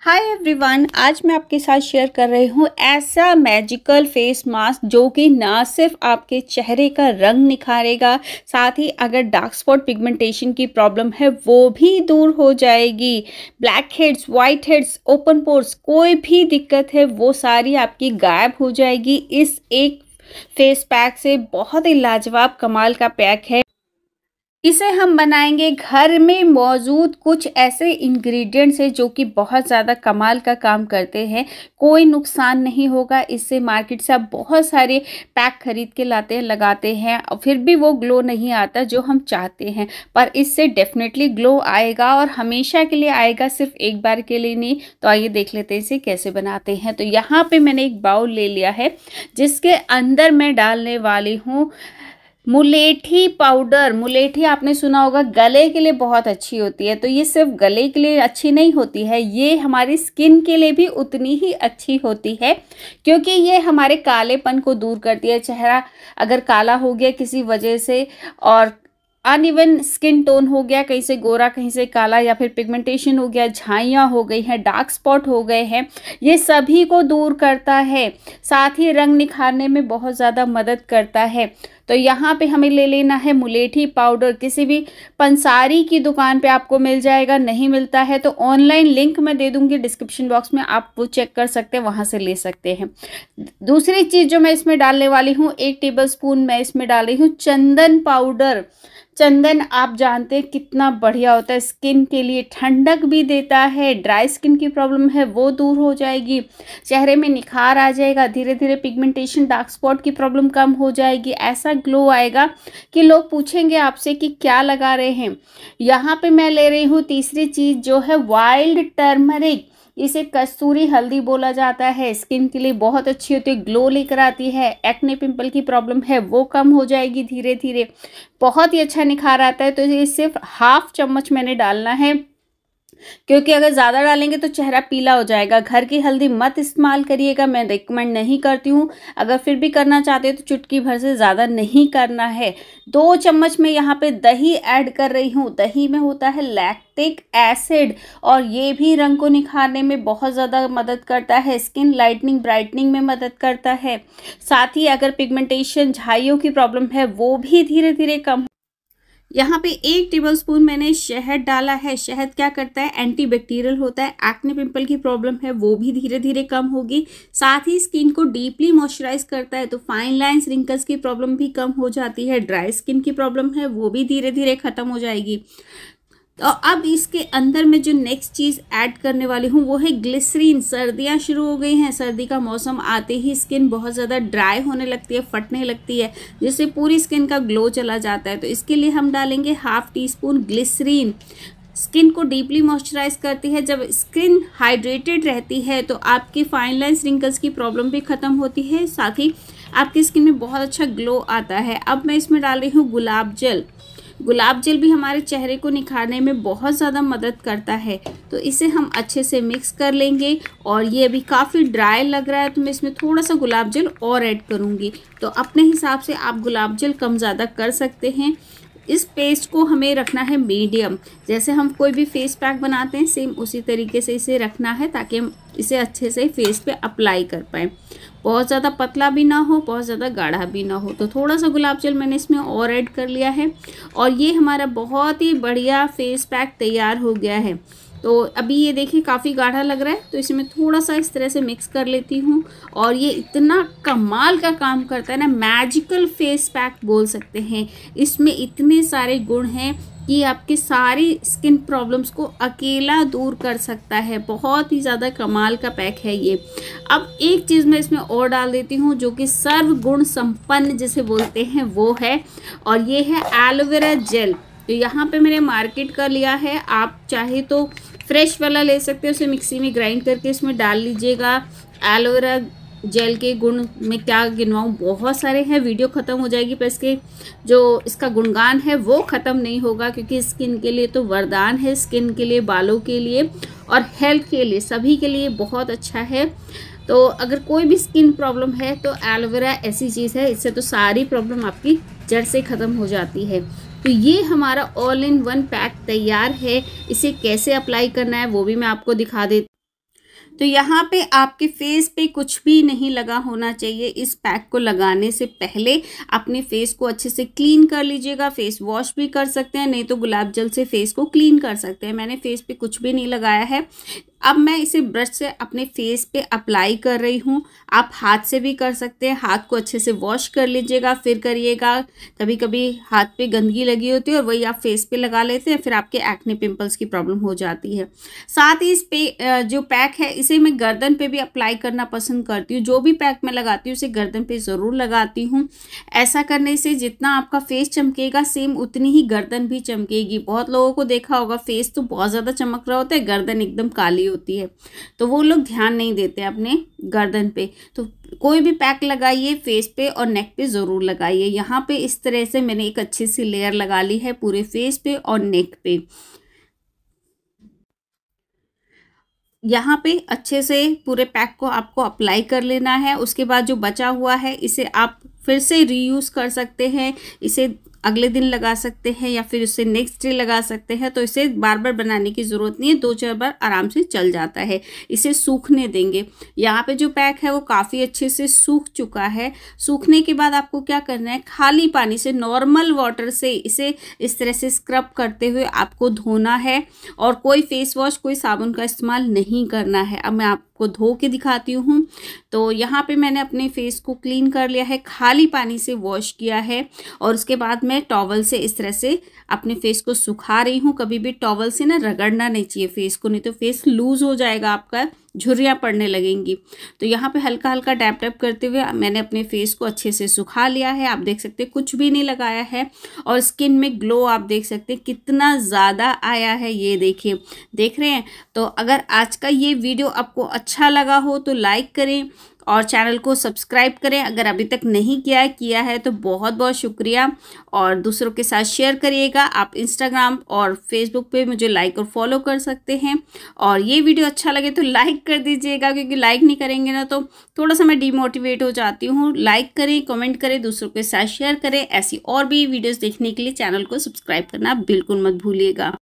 hi everyone आज मैं आपके साथ शेयर कर रही हूँ ऐसा मैजिकल फेस मास्क जो कि ना सिर्फ आपके चेहरे का रंग निखारेगा साथ ही अगर डार्क स्पॉट पिगमेंटेशन की प्रॉब्लम है वो भी दूर हो जाएगी blackheads whiteheads open pores कोई भी दिक्कत है वो सारी आपकी गायब हो जाएगी इस एक फेस पैक से बहुत ही लाजवाब कमाल का पैक है इसे हम बनाएंगे घर में मौजूद कुछ ऐसे इंग्रेडिएंट्स हैं जो कि बहुत ज़्यादा कमाल का काम करते हैं कोई नुकसान नहीं होगा इससे मार्केट से आप बहुत सारे पैक खरीद के लाते हैं लगाते हैं और फिर भी वो ग्लो नहीं आता जो हम चाहते हैं पर इससे डेफिनेटली ग्लो आएगा और हमेशा के लिए आएगा सिर्फ एक बार के लिए नहीं तो आइए देख लेते हैं इसे कैसे बनाते हैं तो यहाँ पर मैंने एक बाउल ले लिया है जिसके अंदर मैं डालने वाली हूँ मुलेठी पाउडर मुलेठी आपने सुना होगा गले के लिए बहुत अच्छी होती है तो ये सिर्फ गले के लिए अच्छी नहीं होती है ये हमारी स्किन के लिए भी उतनी ही अच्छी होती है क्योंकि ये हमारे कालेपन को दूर करती है चेहरा अगर काला हो गया किसी वजह से और अनइवन स्किन टोन हो गया कहीं से गोरा कहीं से काला या फिर पिगमेंटेशन हो गया झाइयाँ हो गई हैं डार्क स्पॉट हो गए हैं ये सभी को दूर करता है साथ ही रंग निखारने में बहुत ज़्यादा मदद करता है तो यहाँ पे हमें ले लेना है मुलेठी पाउडर किसी भी पंसारी की दुकान पे आपको मिल जाएगा नहीं मिलता है तो ऑनलाइन लिंक मैं दे दूँगी डिस्क्रिप्शन बॉक्स में आप वो चेक कर सकते हैं वहाँ से ले सकते हैं दूसरी चीज़ जो मैं इसमें डालने वाली हूँ एक टेबल स्पून मैं इसमें डाल रही हूँ चंदन पाउडर चंदन आप जानते हैं कितना बढ़िया होता है स्किन के लिए ठंडक भी देता है ड्राई स्किन की प्रॉब्लम है वो दूर हो जाएगी चेहरे में निखार आ जाएगा धीरे धीरे पिगमेंटेशन डार्क स्पॉट की प्रॉब्लम कम हो जाएगी ऐसा ग्लो आएगा कि लोग पूछेंगे आपसे कि क्या लगा रहे हैं यहाँ पे मैं ले रही हूँ तीसरी चीज़ जो है वाइल्ड टर्मरिक इसे कस्तूरी हल्दी बोला जाता है स्किन के लिए बहुत अच्छी होती है ग्लो लेकर आती है एक्ने पिंपल की प्रॉब्लम है वो कम हो जाएगी धीरे धीरे बहुत ही अच्छा निखार आता है तो ये सिर्फ हाफ चम्मच मैंने डालना है क्योंकि अगर ज़्यादा डालेंगे तो चेहरा पीला हो जाएगा घर की हल्दी मत इस्तेमाल करिएगा मैं रिकमेंड नहीं करती हूँ अगर फिर भी करना चाहते हो तो चुटकी भर से ज़्यादा नहीं करना है दो चम्मच में यहाँ पे दही ऐड कर रही हूँ दही में होता है लैक्टिक एसिड और ये भी रंग को निखारने में बहुत ज़्यादा मदद करता है स्किन लाइटनिंग ब्राइटनिंग में मदद करता है साथ ही अगर पिगमेंटेशन झाइयों की प्रॉब्लम है वो भी धीरे धीरे कम यहाँ पे एक टेबलस्पून मैंने शहद डाला है शहद क्या करता है एंटीबैक्टीरियल होता है एक्ने पिंपल की प्रॉब्लम है वो भी धीरे धीरे कम होगी साथ ही स्किन को डीपली मॉइस्चराइज करता है तो फाइन लाइन्स रिंकल्स की प्रॉब्लम भी कम हो जाती है ड्राई स्किन की प्रॉब्लम है वो भी धीरे धीरे ख़त्म हो जाएगी तो अब इसके अंदर में जो नेक्स्ट चीज़ ऐड करने वाली हूँ वो है ग्लिसरीन सर्दियाँ शुरू हो गई हैं सर्दी का मौसम आते ही स्किन बहुत ज़्यादा ड्राई होने लगती है फटने लगती है जिससे पूरी स्किन का ग्लो चला जाता है तो इसके लिए हम डालेंगे half teaspoon glycerine skin को डीपली मॉइस्चराइज करती है जब स्किन हाइड्रेटेड रहती है तो आपकी फाइन लाइन रिंकल्स की प्रॉब्लम भी ख़त्म होती है साथ ही आपकी स्किन में बहुत अच्छा ग्लो आता है अब मैं इसमें डाल रही हूँ गुलाब जल गुलाब जल भी हमारे चेहरे को निखारने में बहुत ज़्यादा मदद करता है तो इसे हम अच्छे से मिक्स कर लेंगे और ये अभी काफ़ी ड्राई लग रहा है तो मैं इसमें थोड़ा सा गुलाब जल और ऐड करूँगी तो अपने हिसाब से आप गुलाब जल कम ज़्यादा कर सकते हैं इस पेस्ट को हमें रखना है मीडियम जैसे हम कोई भी फेस पैक बनाते हैं सेम उसी तरीके से इसे रखना है ताकि हम इसे अच्छे से फेस पे अप्लाई कर पाएँ बहुत ज़्यादा पतला भी ना हो बहुत ज़्यादा गाढ़ा भी ना हो तो थोड़ा सा गुलाब जल मैंने इसमें और ऐड कर लिया है और ये हमारा बहुत ही बढ़िया फेस पैक तैयार हो गया है तो अभी ये देखिए काफ़ी गाढ़ा लग रहा है तो इसमें थोड़ा सा इस तरह से मिक्स कर लेती हूँ और ये इतना कमाल का काम करता है ना मैजिकल फेस पैक बोल सकते हैं इसमें इतने सारे गुण हैं ये आपके सारी स्किन प्रॉब्लम्स को अकेला दूर कर सकता है बहुत ही ज़्यादा कमाल का पैक है ये अब एक चीज़ मैं इसमें और डाल देती हूँ जो कि सर्व गुण संपन्न जिसे बोलते हैं वो है और ये है एलोवेरा जेल तो यहाँ पे मैंने मार्केट का लिया है आप चाहे तो फ्रेश वाला ले सकते हो उसे मिक्सी में ग्राइंड करके इसमें डाल लीजिएगा एलोवेरा जेल के गुण में क्या गिनवाऊँ बहुत सारे हैं वीडियो ख़त्म हो जाएगी पर इसके जो इसका गुणगान है वो ख़त्म नहीं होगा क्योंकि स्किन के लिए तो वरदान है स्किन के लिए बालों के लिए और हेल्थ के लिए सभी के लिए बहुत अच्छा है तो अगर कोई भी स्किन प्रॉब्लम है तो एलोवेरा ऐसी चीज़ है इससे तो सारी प्रॉब्लम आपकी जड़ से ख़त्म हो जाती है तो ये हमारा ऑल इन वन पैक तैयार है इसे कैसे अप्लाई करना है वो भी मैं आपको दिखा देती तो यहाँ पे आपके फेस पे कुछ भी नहीं लगा होना चाहिए इस पैक को लगाने से पहले अपने फेस को अच्छे से क्लीन कर लीजिएगा फेस वॉश भी कर सकते हैं नहीं तो गुलाब जल से फेस को क्लीन कर सकते हैं मैंने फेस पे कुछ भी नहीं लगाया है अब मैं इसे ब्रश से अपने फेस पे अप्लाई कर रही हूँ आप हाथ से भी कर सकते हैं हाथ को अच्छे से वॉश कर लीजिएगा फिर करिएगा कभी कभी हाथ पे गंदगी लगी होती है और वही आप फेस पे लगा लेते हैं फिर आपके एक्ने पिंपल्स की प्रॉब्लम हो जाती है साथ ही इस पे जो पैक है इसे मैं गर्दन पे भी अप्लाई करना पसंद करती हूँ जो भी पैक मैं लगाती हूँ उसे गर्दन पर ज़रूर लगाती हूँ ऐसा करने से जितना आपका फेस चमकेगा सेम उतनी ही गर्दन भी चमकेगी बहुत लोगों को देखा होगा फेस तो बहुत ज़्यादा चमक रहा होता है गर्दन एकदम काली होती है तो वो लोग ध्यान नहीं देते अपने गर्दन पे तो कोई भी पैक लगाइए फेस पे और नेक पे ज़रूर लगाइए यहाँ पे इस तरह से मैंने एक अच्छी सी लेयर लगा ली है पूरे फेस पे और नेक पे यहाँ पे अच्छे से पूरे पैक को आपको अप्लाई कर लेना है उसके बाद जो बचा हुआ है इसे आप फिर से रीयूज़ कर सकते हैं इसे अगले दिन लगा सकते हैं या फिर उसे नेक्स्ट डे लगा सकते हैं तो इसे बार बार बनाने की ज़रूरत नहीं है दो चार बार आराम से चल जाता है इसे सूखने देंगे यहाँ पे जो पैक है वो काफ़ी अच्छे से सूख चुका है सूखने के बाद आपको क्या करना है खाली पानी से नॉर्मल वाटर से इसे इस तरह से स्क्रब करते हुए आपको धोना है और कोई फेस वॉश कोई साबुन का इस्तेमाल नहीं करना है अब मैं आप आपको धो के दिखाती हूँ तो यहाँ पे मैंने अपने फेस को क्लीन कर लिया है खाली पानी से वॉश किया है और उसके बाद मैं टॉवल से इस तरह से अपने फेस को सुखा रही हूँ कभी भी टॉवल से ना रगड़ना नहीं चाहिए फेस को नहीं तो फेस लूज़ हो जाएगा आपका झुर्रियाँ पड़ने लगेंगी तो यहाँ पे हल्का हल्का टैप टैप करते हुए मैंने अपने फेस को अच्छे से सुखा लिया है आप देख सकते हैं कुछ भी नहीं लगाया है और स्किन में ग्लो आप देख सकते हैं कितना ज़्यादा आया है ये देखिए देख रहे हैं तो अगर आज का ये वीडियो आपको अच्छा लगा हो तो लाइक करें और चैनल को सब्सक्राइब करें अगर अभी तक नहीं किया है किया है तो बहुत बहुत शुक्रिया और दूसरों के साथ शेयर करिएगा आप इंस्टाग्राम और फेसबुक पे मुझे लाइक और फॉलो कर सकते हैं और ये वीडियो अच्छा लगे तो लाइक कर दीजिएगा क्योंकि लाइक नहीं करेंगे ना तो थोड़ा सा मैं डिमोटिवेट हो जाती हूँ लाइक करें कमेंट करें दूसरों के साथ शेयर करें ऐसी और भी वीडियोज़ देखने के लिए चैनल को सब्सक्राइब करना बिल्कुल मत भूलिएगा